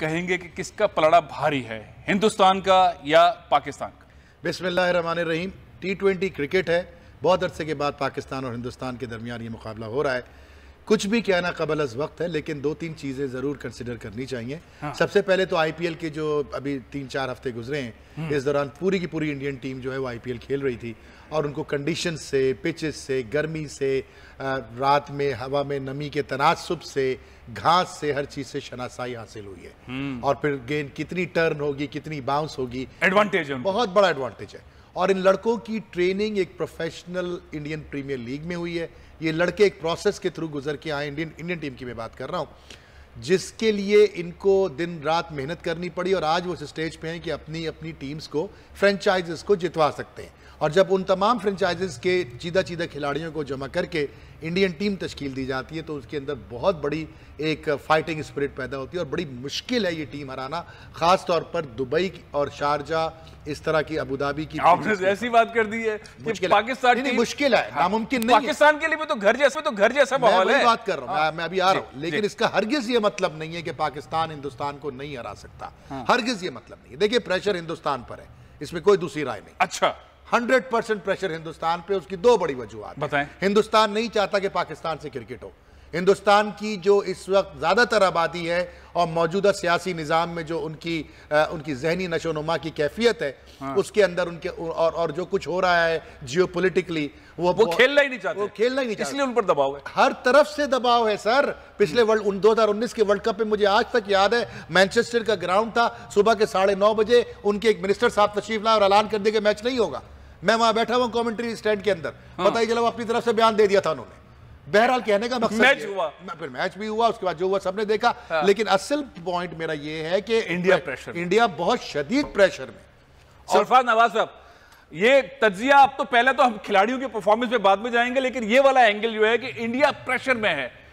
कहेंगे कि किसका पलड़ा भारी है हिंदुस्तान का या पाकिस्तान का बिस्मिल्लाहमान रहीम टी ट्वेंटी क्रिकेट है बहुत अरसे के बाद पाकिस्तान और हिंदुस्तान के दरमियान ये मुकाबला हो रहा है कुछ भी कहना कबल अज वक्त है लेकिन दो तीन चीज़ें ज़रूर कंसिडर करनी चाहिए हाँ। सबसे पहले तो आईपीएल के जो अभी तीन चार हफ्ते गुजरे हैं हम्म। इस दौरान पूरी की पूरी इंडियन टीम जो है वो आईपीएल खेल रही थी और उनको कंडीशन से पिचेस से गर्मी से रात में हवा में नमी के तनासब से घास से हर चीज़ से शनासाई हासिल हुई है हम्म। और फिर गेंद कितनी टर्न होगी कितनी बाउंस होगी एडवांटेज है बहुत बड़ा एडवांटेज है और इन लड़कों की ट्रेनिंग एक प्रोफेशनल इंडियन प्रीमियर लीग में हुई है ये लड़के एक प्रोसेस के थ्रू गुजर के आए इंडियन इंडियन टीम की मैं बात कर रहा हूँ जिसके लिए इनको दिन रात मेहनत करनी पड़ी और आज वो उस स्टेज पे हैं कि अपनी अपनी टीम्स को फ्रेंचाइजेस को जितवा सकते हैं और जब उन तमाम फ्रेंचाइजेस के चीदा चीदा खिलाड़ियों को जमा करके इंडियन टीम तश्कील दी जाती है तो उसके अंदर बहुत बड़ी एक फाइटिंग स्पिरिट पैदा होती है और बड़ी मुश्किल है ये टीम हराना ख़ास तौर पर दुबई और शारजा इस तरह की अबुधाबी की आपने ऐसी बात कर दी है कि पाकिस्तान नहीं, मुश्किल है हाँ। नामुमकिन नहीं पाकिस्तान के लिए तो घर जैसा तो घर जैसा माहौल है बात कर रहा हूँ मैं हाँ। अभी आ रहा हूँ लेकिन इसका हरगिज ये मतलब नहीं है कि पाकिस्तान हिंदुस्तान को नहीं हरा सकता हाँ। हरगिज ये मतलब नहीं है देखिए प्रेशर हिंदुस्तान पर है इसमें कोई दूसरी राय नहीं अच्छा हंड्रेड परसेंट प्रेशर हिंदुस्तान पे उसकी दो बड़ी वजूहत बताएं हिंदुस्तान नहीं चाहता कि पाकिस्तान से क्रिकेट हो हिंदुस्तान की जो इस वक्त ज़्यादातर आबादी है और मौजूदा सियासी निज़ाम में जो उनकी आ, उनकी जहनी नशोनुमा की कैफियत है हाँ। उसके अंदर उनके और और जो कुछ हो रहा है जियो पोलिटिकली वो वो खेलना ही नहीं चाहते वो खेलना ही नहीं चाहते इसलिए उन पर दबाव है हर तरफ से दबाव है सर पिछले वर्ल्ड उन दो हजार उन्नीस के वर्ल्ड कप में मुझे आज तक याद है मैनचेस्टर का ग्राउंड था सुबह के साढ़े नौ बजे उनके एक मिनिस्टर साहब तशरीफ लाए और ऐलान कर दे कि मैच नहीं होगा मैं वहां बैठा हुआ कॉमेंट्री स्टैंड के अंदर हाँ। बताइए ही अपनी तरफ से बयान दे दिया था उन्होंने बहरहाल कहने का मकसद मैच हुआ फिर मैच भी हुआ उसके बाद जो हुआ सबने देखा हाँ। लेकिन असल पॉइंट मेरा यह है कि इंडिया प्रेशर इंडिया बहुत शदीद प्रेशर में सरफाज नवाज साहब ये तजिया अब तो पहले तो हम खिलाड़ियों के परफॉर्मेंस पे बाद में जाएंगे लेकिन ये वाला एंगल जो है कि इंडिया प्रेशर में है